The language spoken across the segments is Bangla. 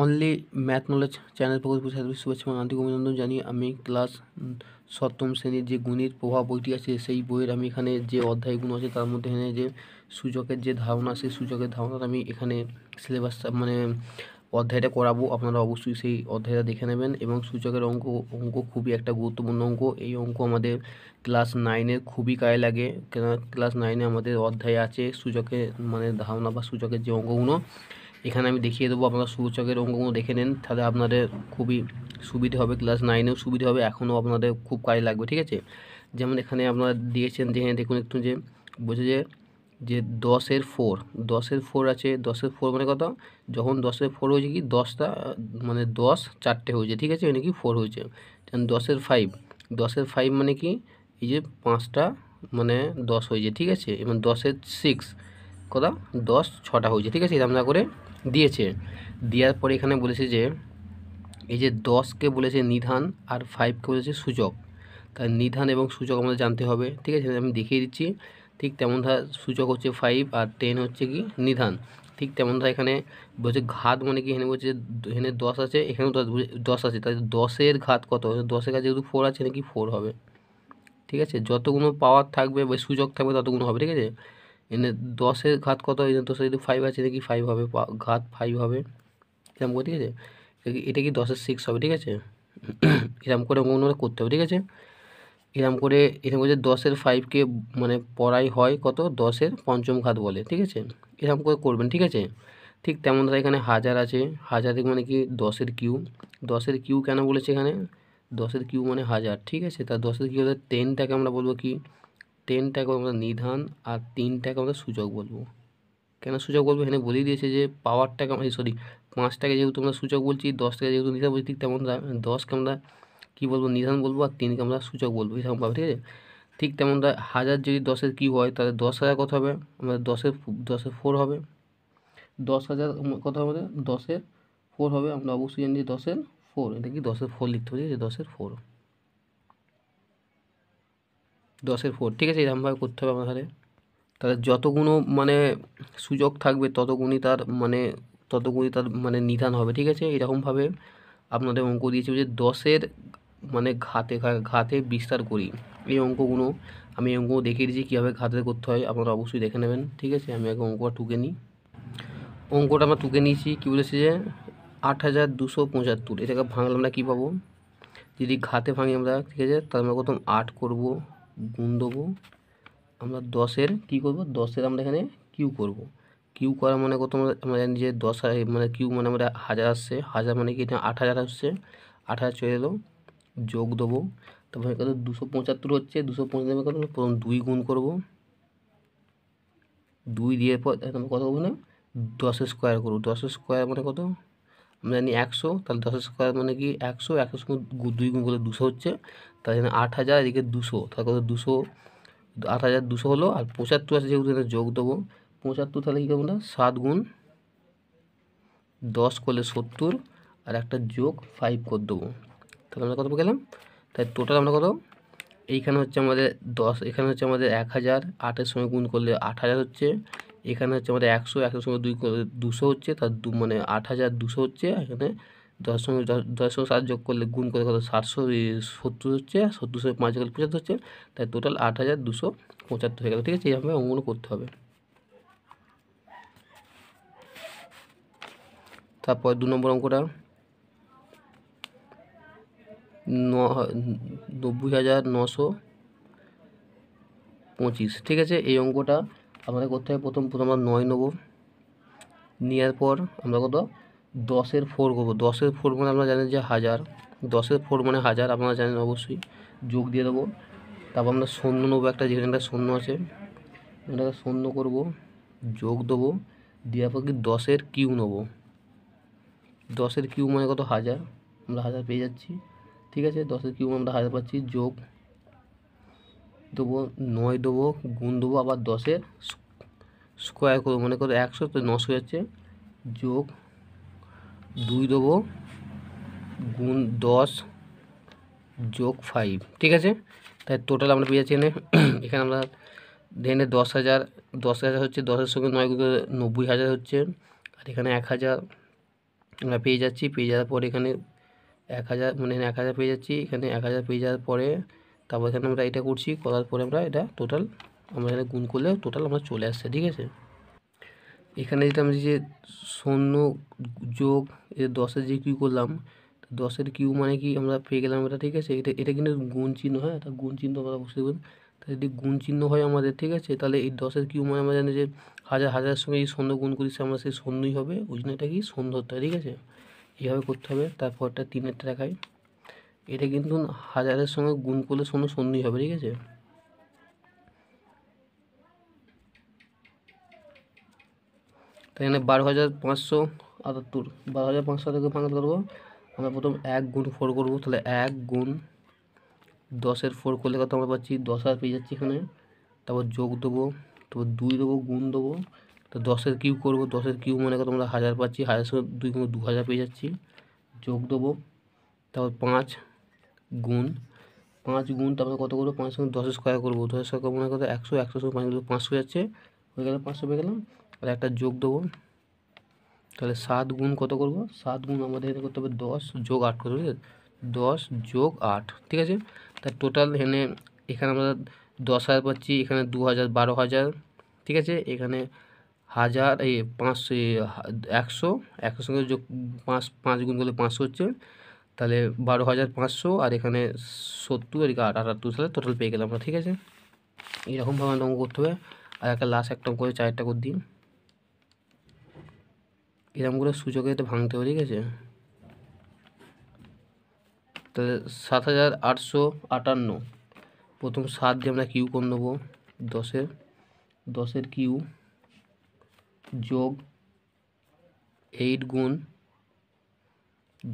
অনলি ম্যাথ নলেজ চ্যানেল প্রকল্প ছাত্রী শুভেচ্ছা এবং আন্তরিক অভিনন্দন জানিয়ে আমি ক্লাস সপ্তম শ্রেণীর যে গুণের প্রভাব বইটি আছে সেই বইয়ের আমি এখানে যে অধ্যায়গুলো আছে তার মধ্যে এখানে যে সূচকের যে ধারণা সেই সূচকের ধারণাটা আমি এখানে সিলেবাস মানে অধ্যায়টা করাবো আপনারা অবশ্যই সেই অধ্যায়টা দেখে নেবেন এবং সূচকের অঙ্ক অঙ্ক খুবই একটা গুরুত্বপূর্ণ অঙ্ক এই অঙ্ক আমাদের ক্লাস নাইনের খুবই কাজে লাগে ক্লাস নাইনে আমাদের অধ্যায় আছে সূচকের মানে ধারণা বা সূচকের যে অঙ্কগুলো এখানে আমি দেখিয়ে দেবো আপনারা সূচকের অঙ্কগুলো দেখে নেন তাহলে আপনাদের খুবই সুবিধে হবে ক্লাস নাইনেও সুবিধে হবে এখনও আপনাদের খুব কাজে লাগবে ঠিক আছে যেমন এখানে আপনারা দিয়েছেন যে হ্যাঁ দেখুন একটু যে বোঝে যে যে দশের ফোর দশের ফোর আছে দশের ফোর মানে কত যখন দশের ফোর হয়েছে কি দশটা মানে দশ চারটে হয়েছে ঠিক আছে মানে কি ফোর হয়েছে যেমন দশের ফাইভ দশের ফাইভ মানে কি এই যে পাঁচটা মানে দশ হয়েছে ঠিক আছে এবং দশের সিক্স কথা দশ ছটা হয়েছে ঠিক আছে এরকম করে দিয়েছে দেওয়ার পরে এখানে বলেছে যে এই যে দশকে বলেছে নিধান আর ফাইভকে বলেছে সূচক তার নিধান এবং সূচক আমাদের জানতে হবে ঠিক আছে আমি দেখিয়ে দিচ্ছি ঠিক তেমন ধর সূচক হচ্ছে ফাইভ আর টেন হচ্ছে কি নিধান ঠিক তেমন ধর এখানে বলছে ঘাত মানে কি এখানে বলছে এখানে দশ আছে এখানে দশ দশ আছে তাই দশের ঘাত কত দশের কাছে যেহেতু ফোর আছে নাকি ফোর হবে ঠিক আছে যতগুলো পাওয়ার থাকবে বা সূচক থাকবে ততগুলো হবে ঠিক আছে এনে দশের ঘাত কত হয় দশে যদি ফাইভ আছে দেখি ফাইভ হবে ঘাত ফাইভ হবে এরকম করে ঠিক আছে এটা কি দশের সিক্স হবে ঠিক আছে এরকম করে মনে করতে হবে ঠিক আছে এরকম করে এরকম করে দশের ফাইভকে মানে পড়াই হয় কত দশের পঞ্চম ঘাত বলে ঠিক আছে এরকম করে করবেন ঠিক আছে ঠিক তেমন তারা এখানে হাজার আছে হাজার মানে কি দশের কিউ দশের কিউ কেন বলেছে এখানে দশের কিউ মানে হাজার ঠিক আছে তা দশের কিউ টেনটাকে আমরা বলবো কি টেনটাকে আমরা নিধান আর তিনটাকে আমরা সূচক বলবো কেন সূচক বলবো এখানে বলেই দিয়েছে যে পাওয়ারটাকে আমরা সরি পাঁচটাকে যেহেতু আমরা সূচক বলছি দশটাকে যেহেতু নিধান বলছি ঠিক তেমন দশকে আমরা কী বলবো নিধান বলবো আর তিনকে আমরা সূচক বলবো এরকম পাবো ঠিক আছে ঠিক তেমনটা হাজার যদি দশের কী হয় তাহলে দশ হাজার কত হবে আমাদের দশের দশের ফোর হবে দশ হাজার কত হবে আমাদের দশের ফোর হবে আমরা অবশ্যই জানি দশের ফোর এটা কি দশের ফোর লিখতে হবে ঠিক আছে দশের ফোর দশের ফোর ঠিক আছে এরকমভাবে করতে হবে আমাদের তাহলে যতগুলো মানে সুযোগ থাকবে ততগুণই তার মানে ততগুণই তার মানে নিধান হবে ঠিক আছে এরকমভাবে আপনাদের অঙ্ক দিয়েছি যে দশের মানে ঘাতে ঘাতে বিস্তার করি এই অঙ্কগুলো আমি অঙ্ক দেখে দিয়েছি কীভাবে ঘাতে করতে হয় আপনারা অবশ্যই দেখে নেবেন ঠিক আছে আমি আগে অঙ্কটা টুকে নিই অঙ্কটা আমরা টুকে নিয়েছি কী বলেছি যে আট হাজার দুশো পঁচাত্তর এটাকে ভাঙলে আমরা কী পাবো যদি ঘাতে ভাঙি আমরা ঠিক আছে তাহলে আমরা প্রথম আট করবো গুণ দেবো আমরা দশের কি করব দশের আমরা এখানে কিউ করব কিউ করা মানে কত আমরা জানি যে দশ মানে কিউ মানে আমরা হাজার আসছে হাজার মানে কি আট হাজার আসছে আট হাজার চলে এলো যোগ দেবো তারপরে কত দুশো পঁচাত্তর হচ্ছে দুশো পঁচাত্তর মানে কত প্রথম দুই গুণ করব দুই দিয়ে পর কত করবো দশের স্কোয়ার করবো দশের স্কোয়ার মানে কত আমরা জানি একশো তাহলে দশ স্কোয়ার মানে কি একশো একশো সঙ্গে দুই গুণ করলে দুশো হচ্ছে তাহলে এখানে আট হাজার এদিকে দুশো তাহলে কত দুশো আট হাজার দুশো হলো আর পঁচাত্তর আছে যেহেতু এখানে যোগ দেবো পঁচাত্তর তাহলে কী করবো না সাত গুণ দশ করলে সত্তর আর একটা যোগ ফাইভ করে দেবো তাহলে আমরা কত গেলাম তাই টোটাল আমরা কত এইখানে হচ্ছে আমাদের দশ এখানে হচ্ছে আমাদের এক হাজার আটের সময় গুণ করলে আট হাজার হচ্ছে এখানে হচ্ছে আমাদের একশো একশো সঙ্গে দুই দুশো হচ্ছে তার দু মানে আট হাজার দুশো হচ্ছে এখানে দশ সঙ্গে দশ সঙ্গে সাত যোগ করলে গুণ করে কত সাতশো সত্তর হচ্ছে সত্তর সঙ্গে পাঁচ যোগ পঁচাত্তর হচ্ছে তাই টোটাল আট হাজার দুশো পঁচাত্তর হয়ে গেল ঠিক আছে এইভাবে অঙ্কগুলো করতে হবে তারপর দু নম্বর অঙ্কটা নব্বই হাজার নশো পঁচিশ ঠিক আছে এই অঙ্কটা আমাদের করতে হবে প্রথম প্রথম আমরা নয় নেবো নেওয়ার পর আমরা কত দশের ফোর করবো দশের ফোর মানে আমরা জানেন যে হাজার দশের ফোর মানে হাজার আপনারা জানেন অবশ্যই যোগ দিয়ে দেবো তারপর আমরা শূন্য নেবো একটা যেখানে একটা শূন্য আছে এটাকে শূন্য করব যোগ দেবো দেওয়ার পর কি দশের কিউ নেবো দশের কিউ মানে কত হাজার আমরা হাজার পেয়ে যাচ্ছি ঠিক আছে দশের কিউ মানে আমরা হাজার পাচ্ছি যোগ দেবো নয় দেবো গুণ দেবো আবার দশের স্কোয়ার করবো মনে করো একশো তো নশো যাচ্ছে যোগ দুই দেবো গুণ দশ যোগ ফাইভ ঠিক আছে তাই টোটাল আমরা পেয়ে যাচ্ছি এখানে এখানে আমরা ধরে দশ হাজার দশ হাজার হচ্ছে দশের সঙ্গে নয় নব্বই হাজার হচ্ছে আর এখানে এক হাজার আমরা পেয়ে যাচ্ছি পেয়ে যাওয়ার পরে এখানে এক হাজার মানে এক হাজার পেয়ে যাচ্ছি এখানে এক হাজার পেয়ে যাওয়ার পরে তারপর এখানে আমরা এটা করছি করার পরে আমরা এটা টোটাল আমরা এখানে গুণ করলে টোটাল আমরা চলে আসছে ঠিক আছে এখানে যেটা আমি যে শূন্য যোগ এ দশের যে কিউ করলাম দশের কিউ মানে কি আমরা পেয়ে গেলাম এটা ঠিক আছে এটা এটা কিন্তু গুণ চিহ্ন হ্যাঁ এটা গুণ চিহ্ন আমরা বুঝতে পারি তাহলে যদি গুণ চিহ্ন হয় আমাদের ঠিক আছে তাহলে এই দশের কিউ মানে আমরা জানি যে হাজার হাজারের সঙ্গে এই শূন্য গুণ করি আমরা সেই শূন্যই হবে ওই জন্য এটা কি হয় ঠিক আছে এইভাবে করতে হবে তারপরটা তিনের টাকায় এটা কিন্তু হাজারের সঙ্গে গুণ করলে শূন্য সন্ধি হবে ঠিক আছে তাই এখানে বারো হাজার পাঁচশো আটাত্তর বারো হাজার পাঁচশো থেকে ফাঁকাত করবো আমরা প্রথম এক গুণ ফোর করবো তাহলে এক গুণ দশের ফোর করলে কত আমরা পাচ্ছি দশ হাজার পেয়ে যাচ্ছি এখানে তারপর যোগ দেবো তারপর দুই দেবো গুণ দেবো তো দশের কিউ করবো দশের কিউ মনে কত আমরা হাজার পাচ্ছি হাজার সঙ্গে দুই গুণ দু হাজার পেয়ে যাচ্ছি যোগ দেবো তারপর পাঁচ গুণ পাঁচ গুণ তারপরে কত করবো পাঁচ গুণ দশ স্কোয়ার করবো দশ স্কোয়ার করবো না মানে কত একশো একশো সব পাঁচ পাঁচশো যাচ্ছে হয়ে গেলে পাঁচশো পেয়ে গেলাম আর একটা যোগ দেবো তাহলে সাত গুণ কত করবো সাত গুণ আমাদের এখানে করতে হবে দশ যোগ আট করতে হবে দশ যোগ আট ঠিক আছে তার টোটাল এখানে এখানে আমরা দশ হাজার পাচ্ছি এখানে দু হাজার বারো হাজার ঠিক আছে এখানে হাজার এই পাঁচশো একশো একশোর সঙ্গে যোগ পাঁচ পাঁচ গুণ করলে পাঁচশো হচ্ছে তাহলে বারো হাজার পাঁচশো আর এখানে সত্তর এদিকে আট আটাত্তর তাহলে টোটাল পেয়ে গেলাম আমরা ঠিক আছে এইরকমভাবে আমাদের অঙ্ক করতে হবে আর একটা লাস্ট একটা করে চারটা করে দিন এরকম করে সুযোগে এতে ভাঙতে হবে ঠিক আছে তাহলে সাত হাজার আটশো আটান্ন প্রথম সাত দিয়ে আমরা কিউ করে নেবো দশের দশের কিউ যোগ এইট গুণ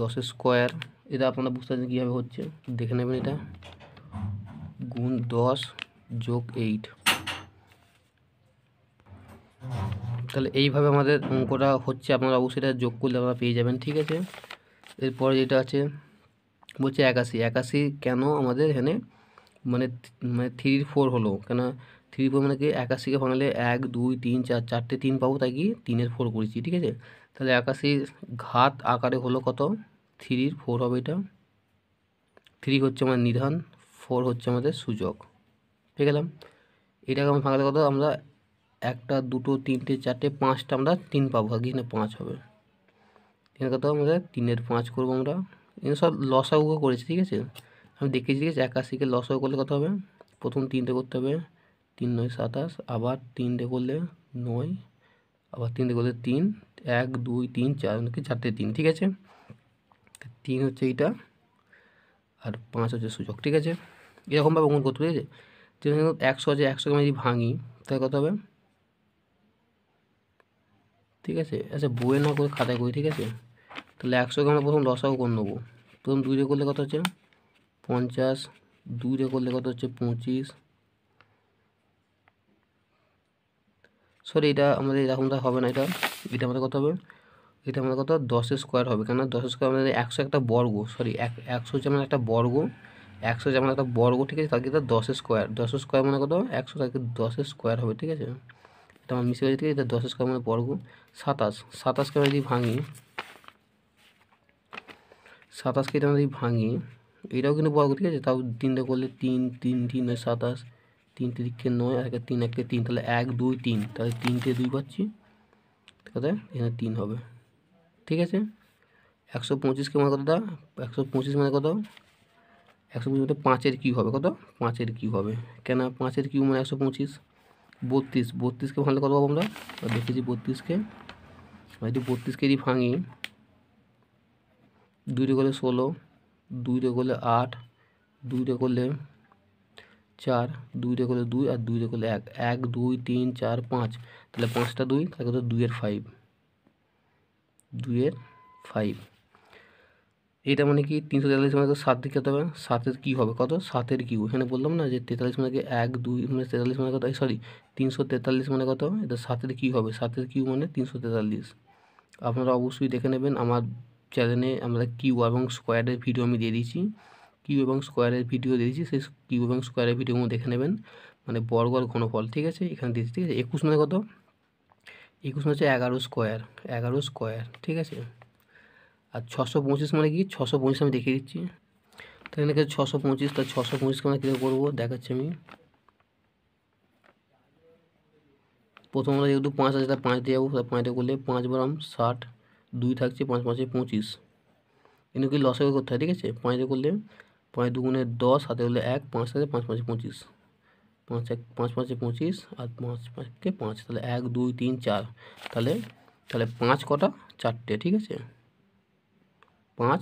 দশ স্কোয়ার এটা আপনারা বুঝতে পারছেন কীভাবে হচ্ছে দেখে নেবেন এটা গুণ দশ যোগ এইট তাহলে এইভাবে আমাদের অঙ্কটা হচ্ছে আপনারা অবশ্যই এটা যোগ করলে আপনারা পেয়ে যাবেন ঠিক আছে এরপরে যেটা আছে বলছে একাশি একাশি কেন আমাদের এখানে মানে মানে থ্রি ফোর হলো কেন থ্রি ফোর মানে কি একাশিকে ভাঙলে এক দুই তিন চার চারটে তিন পাবো তাই কি তিনের ফোর করেছি ঠিক আছে তাহলে একাশি ঘাত আকারে হলো কত থ্রির ফোর হবে এটা থ্রি হচ্ছে আমাদের নিধান ফোর হচ্ছে আমাদের সুযোগ পেয়ে গেলাম এটাকে আমরা ফাঁকা কত আমরা একটা দুটো তিনটে চারটে পাঁচটা আমরা তিন পাবো আর এখানে পাঁচ হবে এখানে কথা আমাদের তিনের পাঁচ করবো আমরা এখানে সব লসাও করেছি ঠিক আছে আমি দেখেছি ঠিক আছে একাশিকে লসাও করলে কত হবে প্রথম তিনটে করতে হবে তিন নয় সাতাশ আবার তিনটে করলে নয় আবার তিনটে দেখো তিন এক দুই তিন চার চারটে তিন ঠিক আছে তিন হচ্ছে এইটা আর পাঁচ হচ্ছে সূচক ঠিক আছে এরকমভাবে অঙ্কন করতে ঠিক আছে যেমন একশো আছে একশোকে আমি যদি ভাঙি তাহলে কত হবে ঠিক আছে আচ্ছা বইয়ে না করে খাতায় করি ঠিক আছে তাহলে একশোকে আমরা প্রথম দশাও করে নেবো প্রথম দুই করলে কত হচ্ছে পঞ্চাশ দুই করলে কত হচ্ছে পঁচিশ সরি এটা আমাদের এরকমটা হবে না এটা এটা আমাদের কত হবে এটা আমাদের কত দশ স্কোয়ার হবে কেন দশ স্কোয়ার আমাদের একশো একটা বর্গ সরি একশো যেমন একটা বর্গ একশো যেমন একটা বর্গ ঠিক আছে তাকে দশ স্কোয়ার দশ স্কোয়ার মানে কত একশো তাকে দশ স্কোয়ার হবে ঠিক আছে এটা আমার মিশে গেছে ঠিক আছে এটা দশ স্কোয়ার মানে বর্গ সাতাশ সাতাশকে আমরা যদি ভাঙি সাতাশকে এটা আমরা যদি ভাঙি এটাও কিন্তু বর্গ ঠিক আছে তাও তিনটে করলে তিন তিন তিন সাতাশ তিন তিরিখকে নয় আর তিন একে তিন তাহলে এক দুই তিন তাহলে তিনটে দুই পাচ্ছি তাহলে এখানে তিন হবে ঠিক আছে একশো পঁচিশকে মানে দাও একশো পঁচিশ মানে কত একশো পঁচিশ মানে পাঁচের কিউ হবে কত পাঁচের কিউ হবে কেন পাঁচের কিউ মানে একশো পঁচিশ বত্রিশ বত্রিশকে ভাঙলে কত পাবো আমরা দেখেছি বত্রিশকে যদি বত্রিশকে যদি ভাঙি দুইটা করলে ষোলো দুইটা করলে আট দুইটা করলে চার দুইটা করলে দুই আর দুইটা করলে এক এক দুই তিন চার পাঁচ তাহলে পাঁচটা দুই তাহলে কত দুইয়ের ফাইভ দুইয়ের ফাইভ এটা মানে কি তিনশো তেতাল্লিশ মানে সাতের কী হবে সাতের কী হবে কত সাতের কিউ এখানে বললাম না যে তেতাল্লিশ মানে এক দুই মানে তেতাল্লিশ মানে কত সরি তিনশো তেতাল্লিশ মানে কত এটা সাতের কী হবে সাতের কিউ মানে তিনশো তেতাল্লিশ আপনারা অবশ্যই দেখে নেবেন আমার চ্যানেলে আমরা কিউ এবং স্কোয়ারের ভিডিও আমি দিয়ে দিয়েছি কিউ এবং স্কোয়ারের ভিডিও দিয়েছি সেই কিউ এবং স্কোয়ারের ভিডিও দেখে নেবেন মানে বর্গ আর ঘনফল ঠিক আছে এখানে দিয়েছি ঠিক আছে একুশ মানে কত একুশ মানে হচ্ছে এগারো স্কোয়ার এগারো স্কোয়ার ঠিক আছে আর ছশো পঁচিশ মানে কি ছশো পঁচিশ আমি দেখিয়ে দিচ্ছি তো এখানে ছশো পঁচিশ তার ছশো পঁচিশকে আমরা কীভাবে করবো দেখাচ্ছি আমি প্রথম আমরা যেহেতু পাঁচ আছে তার পাঁচ দিয়ে যাবো তার পাঁচটা করলে পাঁচ বরাম ষাট দুই থাকছে পাঁচ পাঁচে পঁচিশ কিন্তু কি লসে করতে হয় ঠিক আছে পাঁচে করলে পাঁচ দুগুণে দশ হাতে হলে এক পাঁচ সাথে পাঁচ পাঁচে পঁচিশ পাঁচ এক পাঁচ পাঁচে পঁচিশ আর পাঁচ পাঁচকে পাঁচ তাহলে এক দুই তিন চার তাহলে তাহলে পাঁচ কটা চারটে ঠিক আছে পাঁচ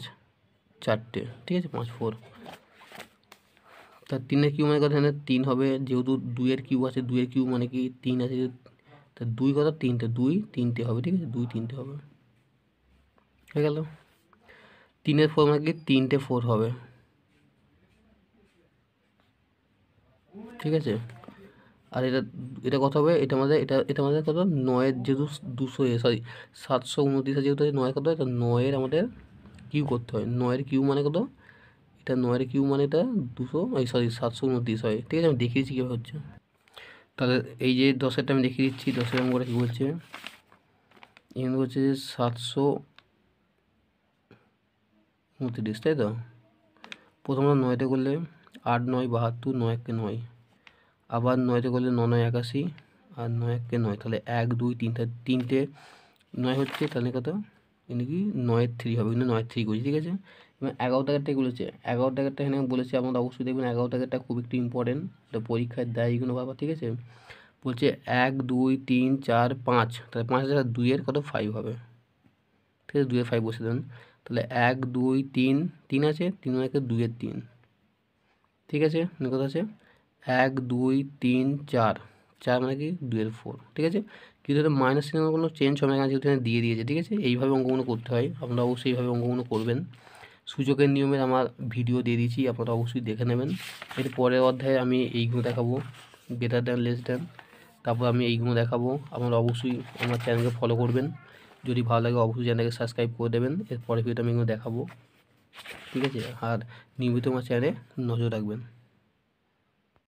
চারটে ঠিক আছে পাঁচ ফোর তার তিনের কিউ মানে কথা তিন হবে যেহেতু দুইয়ের কিউ আছে দুইয়ের কিউ মানে কি তিন আছে তা দুই কথা তিনটে দুই তিনটে হবে ঠিক আছে দুই তিনটে হবে হয়ে গেল তিনের ফোর মানে কি তিনটে ফোর হবে ঠিক আছে আর এটা এটা কত হবে এটা আমাদের এটা এটা আমাদের কত নয়ের যেহেতু দুশো সরি সাতশো উনত্রিশে যেহেতু নয় কত এটা নয়ের আমাদের কিউ করতে হয় নয়ের কিউ মানে কত এটা নয়ের কিউ মানে এটা দুশো এই সরি সাতশো উনত্রিশ হয় ঠিক আছে আমি দেখিয়েছি কীভাবে হচ্ছে তাহলে এই যে দশেরটা আমি দেখিয়ে দিচ্ছি দশের অঙ্কটা কী বলছে এখানে হচ্ছে যে সাতশো উনত্রিশ তাই তো প্রথমে নয়টা করলে আট নয় বাহাত্তর নয় একে নয় আবার নয়তে করলে ন নয় একাশি আর নয় এককে নয় তাহলে এক দুই তিনটে তিনটে নয় হচ্ছে তাহলে কত এনে কি নয়ের থ্রি হবে কিন্তু নয়ের থ্রি করছি ঠিক আছে এবং এগারো টাকারটাই বলেছে এগারো টাকারটা এখানে বলেছে আমাদের অবশ্যই দেখবেন এগারো টাকারটা খুব একটু ইম্পর্টেন্ট এটা পরীক্ষায় দেয় কোনো বাবা ঠিক আছে বলছে এক দুই তিন চার পাঁচ তাহলে পাঁচ হাজার দুইয়ের কত ফাইভ হবে ঠিক আছে দুয়ের ফাইভ বসে দেবেন তাহলে এক দুই তিন তিন আছে তিন একে দুইয়ের তিন ঠিক আছে কথা আছে এক দুই তিন চার চার মানে কি দুয়ের ফোর ঠিক আছে কিন্তু এটা মাইনাস চিহ্ন কোনো চেঞ্জ হবে না যেহেতু দিয়ে দিয়েছে ঠিক আছে এইভাবে অঙ্কগুলো করতে হয় আপনারা অবশ্যই এইভাবে অঙ্কগুলো করবেন সূচকের নিয়মের আমার ভিডিও দিয়ে দিয়েছি আপনারা অবশ্যই দেখে নেবেন এর পরের অধ্যায়ে আমি এইগুলো দেখাবো বেটার দ্যান লেস দ্যান তারপর আমি এইগুলো দেখাবো আপনারা অবশ্যই আমার চ্যানেলকে ফলো করবেন যদি ভালো লাগে অবশ্যই চ্যানেলকে সাবস্ক্রাইব করে দেবেন এর এরপরে ভিডিওটা আমি এগুলো দেখাবো ঠিক আছে আর নিয়মিত আমার চ্যানেলে নজর রাখবেন